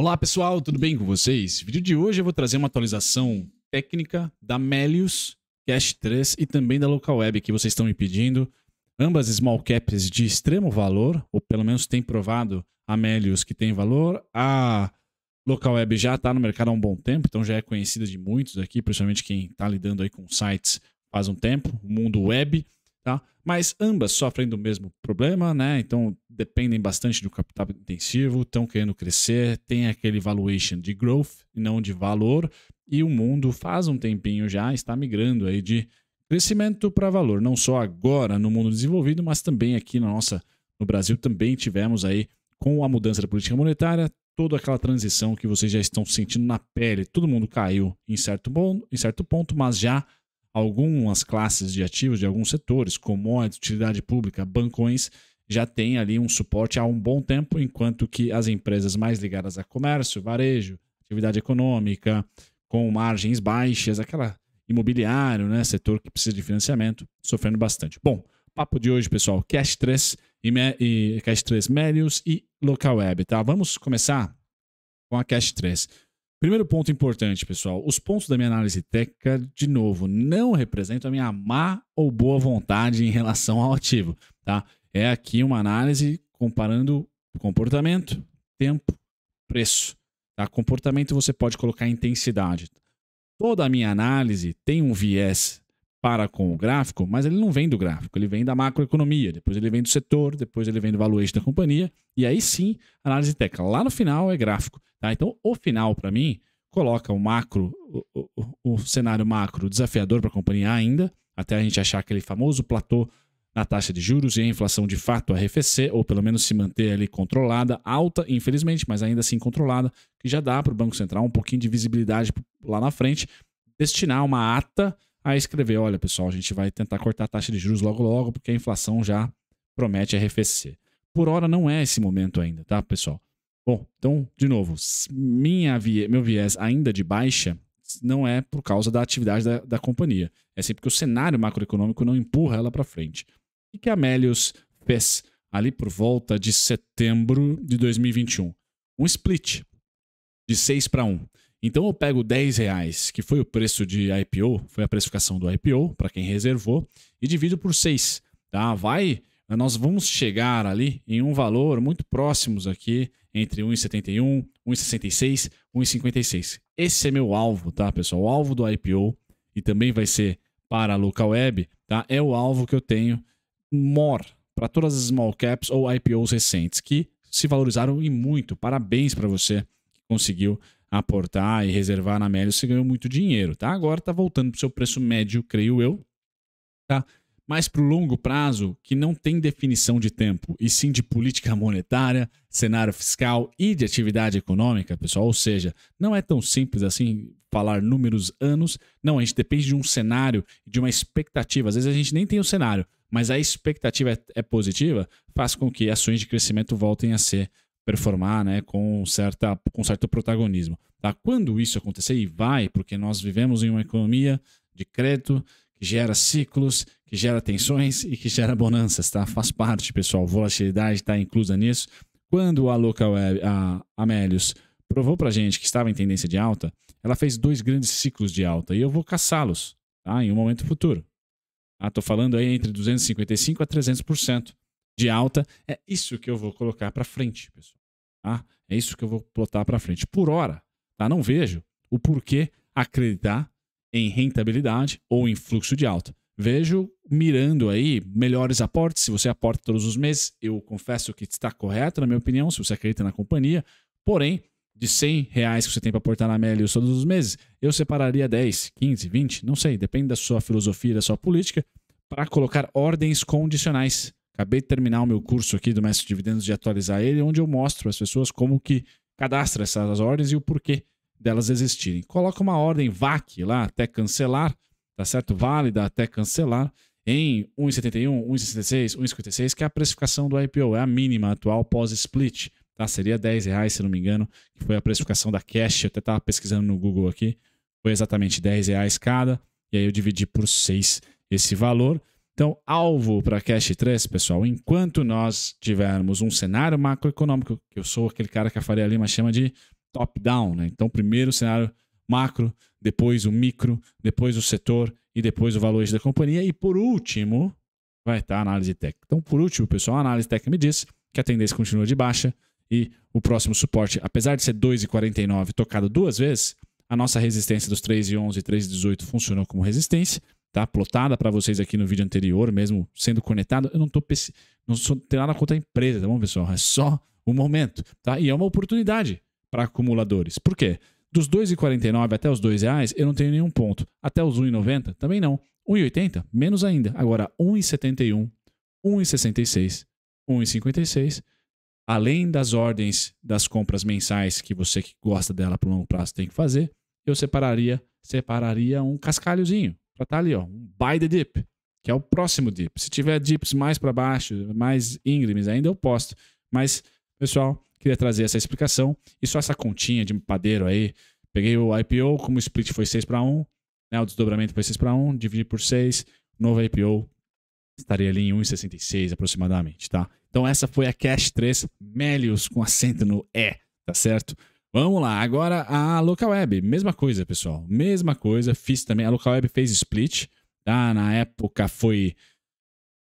Olá pessoal, tudo bem com vocês? No vídeo de hoje eu vou trazer uma atualização técnica da Melius Cache 3 e também da Local Web que vocês estão me pedindo. Ambas small caps de extremo valor, ou pelo menos tem provado a Melius que tem valor. A Local Web já está no mercado há um bom tempo, então já é conhecida de muitos aqui, principalmente quem está lidando aí com sites faz um tempo, o mundo web. Tá? Mas ambas sofrem do mesmo problema, né? Então dependem bastante do capital intensivo, estão querendo crescer, tem aquele valuation de growth e não de valor, e o mundo faz um tempinho já está migrando aí de crescimento para valor, não só agora no mundo desenvolvido, mas também aqui na nossa no Brasil também tivemos aí com a mudança da política monetária toda aquela transição que vocês já estão sentindo na pele. Todo mundo caiu em certo, bom, em certo ponto, mas já algumas classes de ativos de alguns setores, a utilidade pública, bancões, já tem ali um suporte há um bom tempo, enquanto que as empresas mais ligadas a comércio, varejo, atividade econômica, com margens baixas, aquela imobiliário, né, setor que precisa de financiamento, sofrendo bastante. Bom, papo de hoje, pessoal, Cash 3 e, e Cash 3 Melius e Local Web, tá? Vamos começar com a Cash 3. Primeiro ponto importante, pessoal: os pontos da minha análise técnica, de novo, não representam a minha má ou boa vontade em relação ao ativo, tá? É aqui uma análise comparando comportamento, tempo, preço. Tá? Comportamento você pode colocar intensidade. Toda a minha análise tem um viés compara com o gráfico, mas ele não vem do gráfico, ele vem da macroeconomia, depois ele vem do setor, depois ele vem do valuation da companhia, e aí sim, análise técnica. Lá no final é gráfico. Tá? Então, o final, para mim, coloca o macro, o, o, o cenário macro desafiador para a companhia ainda, até a gente achar aquele famoso platô na taxa de juros e a inflação de fato arrefecer, ou pelo menos se manter ali controlada, alta, infelizmente, mas ainda assim controlada, que já dá para o Banco Central um pouquinho de visibilidade lá na frente, destinar uma ata a escrever: olha, pessoal, a gente vai tentar cortar a taxa de juros logo logo, porque a inflação já promete arrefecer. Por hora não é esse momento ainda, tá, pessoal? Bom, então, de novo, minha meu viés ainda de baixa não é por causa da atividade da, da companhia. É sempre que o cenário macroeconômico não empurra ela para frente. O que a Melius fez ali por volta de setembro de 2021? Um split de 6 para 1. Então eu pego 10 reais, que foi o preço de IPO, foi a precificação do IPO, para quem reservou, e divido por 6. Tá? Vai, nós vamos chegar ali em um valor muito próximos aqui, entre 1,71, 1,66, 1,56. Esse é meu alvo, tá, pessoal? O alvo do IPO, e também vai ser para a local web, tá? É o alvo que eu tenho more para todas as small caps ou IPOs recentes, que se valorizaram e muito. Parabéns para você que conseguiu aportar e reservar na média, você ganhou muito dinheiro, tá? Agora tá voltando pro seu preço médio, creio eu, tá? Mas o longo prazo, que não tem definição de tempo, e sim de política monetária, cenário fiscal e de atividade econômica, pessoal, ou seja, não é tão simples assim falar números, anos, não, a gente depende de um cenário, de uma expectativa, às vezes a gente nem tem o um cenário, mas a expectativa é, é positiva, faz com que ações de crescimento voltem a ser performar né, com, certa, com certo protagonismo. Tá? Quando isso acontecer, e vai, porque nós vivemos em uma economia de crédito que gera ciclos, que gera tensões e que gera bonanças, tá? Faz parte, pessoal. Volatilidade está inclusa nisso. Quando a Local Web, a Amelius, provou para gente que estava em tendência de alta, ela fez dois grandes ciclos de alta e eu vou caçá-los tá? em um momento futuro. Ah, falando aí entre 255% a 300% de alta. É isso que eu vou colocar para frente, pessoal. Tá? É isso que eu vou plotar para frente. Por hora, tá? não vejo o porquê acreditar em rentabilidade ou em fluxo de alta. Vejo mirando aí melhores aportes. Se você aporta todos os meses, eu confesso que está correto, na minha opinião, se você acredita na companhia. Porém, de 100 reais que você tem para aportar na Melius todos os meses, eu separaria 10, 15, 20, não sei, depende da sua filosofia, da sua política, para colocar ordens condicionais Acabei de terminar o meu curso aqui do Mestre de Dividendos de atualizar ele, onde eu mostro às pessoas como que cadastra essas ordens e o porquê delas existirem. Coloca uma ordem VAC lá até cancelar, tá certo? Válida até cancelar em 1,71, 1,66, 1,56, que é a precificação do IPO, é a mínima atual pós-split. Tá? Seria 10 reais, se não me engano, que foi a precificação da Cash. Eu até estava pesquisando no Google aqui. Foi exatamente 10 reais cada. E aí eu dividi por 6 esse valor. Então, alvo para a cash 3, pessoal, enquanto nós tivermos um cenário macroeconômico, que eu sou aquele cara que a Faria Lima chama de top-down, né? Então, primeiro o cenário macro, depois o micro, depois o setor e depois o valor da companhia. E por último, vai estar tá a análise técnica. Então, por último, pessoal, a análise técnica me diz que a tendência continua de baixa e o próximo suporte, apesar de ser 2,49 tocado duas vezes, a nossa resistência dos 3,11 e 3,18 funcionou como resistência tá plotada para vocês aqui no vídeo anterior, mesmo sendo conectado. Eu não tô não sou, tem nada contra a empresa, tá bom, pessoal? É só o um momento, tá? E é uma oportunidade para acumuladores. Por quê? Dos 2,49 até os R$ reais, eu não tenho nenhum ponto. Até os 1,90 também não. 1,80 menos ainda. Agora 1,71, 1,66, 1,56 além das ordens das compras mensais que você que gosta dela para o longo prazo tem que fazer, eu separaria separaria um cascalhozinho, para estar tá ali, ó, um buy the dip, que é o próximo dip. Se tiver dips mais para baixo, mais íngremes ainda, eu posto. Mas, pessoal, queria trazer essa explicação e só essa continha de padeiro aí. Peguei o IPO, como o split foi 6 para 1, né, o desdobramento foi 6 para 1, dividi por 6, novo IPO estaria ali em 1,66 aproximadamente, tá? Então essa foi a Cash 3 Melius com acento no E, tá certo? Vamos lá, agora a Local Web, mesma coisa, pessoal. Mesma coisa, fiz também. A Local Web fez split, tá? Na época foi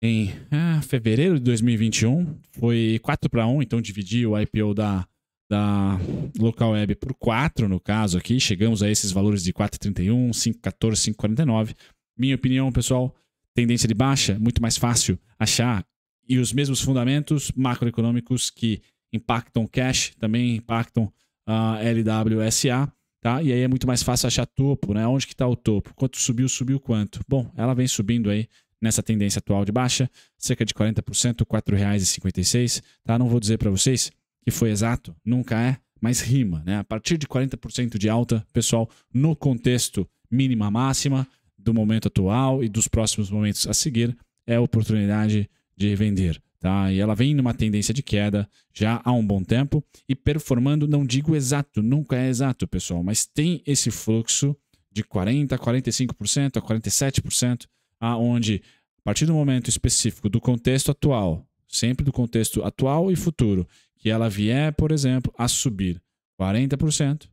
em ah, fevereiro de 2021, foi 4 para 1, então dividi o IPO da, da Local Web por 4, no caso aqui. Chegamos a esses valores de 4,31, 5,14, 5,49. Minha opinião, pessoal, tendência de baixa, muito mais fácil achar. E os mesmos fundamentos macroeconômicos que impactam cash também impactam uh, LWSA, tá? E aí é muito mais fácil achar topo, né? Onde que está o topo? Quanto subiu, subiu quanto? Bom, ela vem subindo aí nessa tendência atual de baixa, cerca de 40%, R$ 4,56, tá? Não vou dizer para vocês que foi exato, nunca é, mas rima, né? A partir de 40% de alta, pessoal, no contexto mínima máxima do momento atual e dos próximos momentos a seguir, é oportunidade de vender. Tá? E ela vem numa tendência de queda já há um bom tempo e performando, não digo exato, nunca é exato, pessoal, mas tem esse fluxo de 40% a 45% a 47%, aonde a partir do momento específico do contexto atual, sempre do contexto atual e futuro, que ela vier, por exemplo, a subir 40%,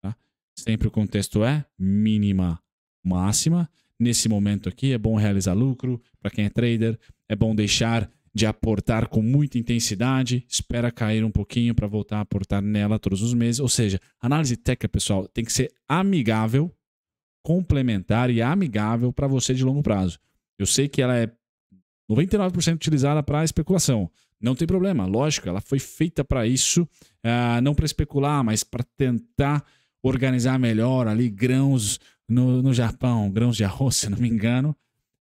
tá? sempre o contexto é mínima, máxima. Nesse momento aqui é bom realizar lucro para quem é trader, é bom deixar de aportar com muita intensidade, espera cair um pouquinho para voltar a aportar nela todos os meses. Ou seja, análise técnica, pessoal, tem que ser amigável, complementar e amigável para você de longo prazo. Eu sei que ela é 99% utilizada para especulação. Não tem problema, lógico, ela foi feita para isso, uh, não para especular, mas para tentar organizar melhor ali grãos no, no Japão, grãos de arroz, se não me engano,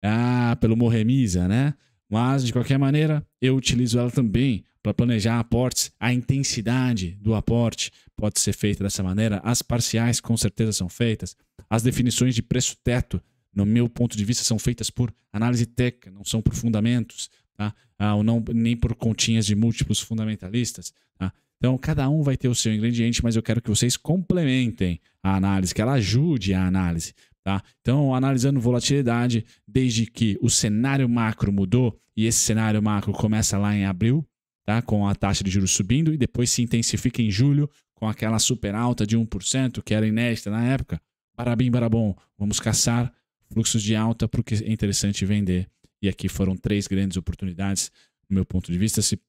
ah, pelo Morremisa, né? Mas, de qualquer maneira, eu utilizo ela também para planejar aportes. A intensidade do aporte pode ser feita dessa maneira. As parciais, com certeza, são feitas. As definições de preço-teto, no meu ponto de vista, são feitas por análise técnica, não são por fundamentos, tá? ah, ou não, nem por continhas de múltiplos fundamentalistas. Tá? Então, cada um vai ter o seu ingrediente, mas eu quero que vocês complementem a análise, que ela ajude a análise. Tá? Então, analisando volatilidade, desde que o cenário macro mudou, e esse cenário macro começa lá em abril, tá? com a taxa de juros subindo, e depois se intensifica em julho, com aquela super alta de 1%, que era inédita na época. Barabim, barabom, vamos caçar fluxos de alta porque é interessante vender. E aqui foram três grandes oportunidades, do meu ponto de vista, se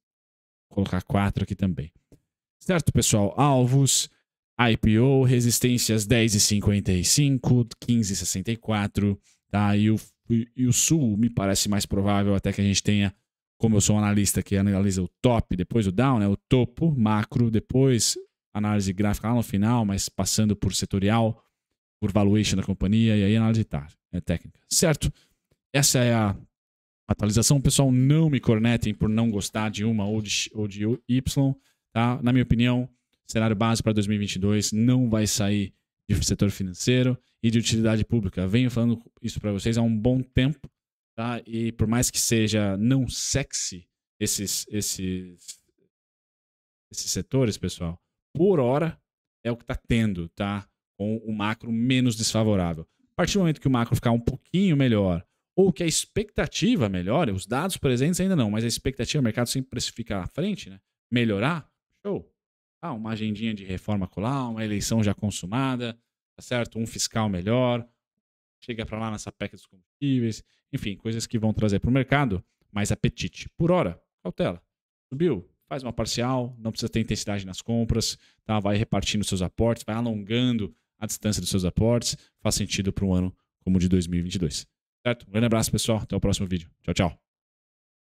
colocar quatro aqui também. Certo, pessoal? Alvos, IPO, resistências 10,55, 15,64, tá? E o e, o Sul me parece mais provável até que a gente tenha, como eu sou um analista que analisa o top, depois o down, né, o topo, macro, depois análise gráfica lá no final, mas passando por setorial, por valuation da companhia e aí análise é, técnica. Certo? Essa é a atualização. Pessoal, não me cornetem por não gostar de uma ou de, ou de Y. Tá? Na minha opinião, cenário base para 2022 não vai sair de setor financeiro e de utilidade pública. Venho falando isso para vocês há um bom tempo, tá? E por mais que seja não sexy esses esses esses setores, pessoal, por hora é o que está tendo, tá? Com o macro menos desfavorável. A partir do momento que o macro ficar um pouquinho melhor, ou que a expectativa melhore, os dados presentes ainda não, mas a expectativa, o mercado sempre precifica à frente, né? Melhorar, show ah, uma agendinha de reforma colar, uma eleição já consumada, tá certo? Um fiscal melhor, chega para lá nessa PEC dos combustíveis, enfim, coisas que vão trazer para o mercado mais apetite. Por hora, cautela. Subiu, faz uma parcial, não precisa ter intensidade nas compras, tá? vai repartindo seus aportes, vai alongando a distância dos seus aportes, faz sentido para um ano como o de 2022. Certo? Um grande abraço, pessoal. Até o próximo vídeo. Tchau, tchau.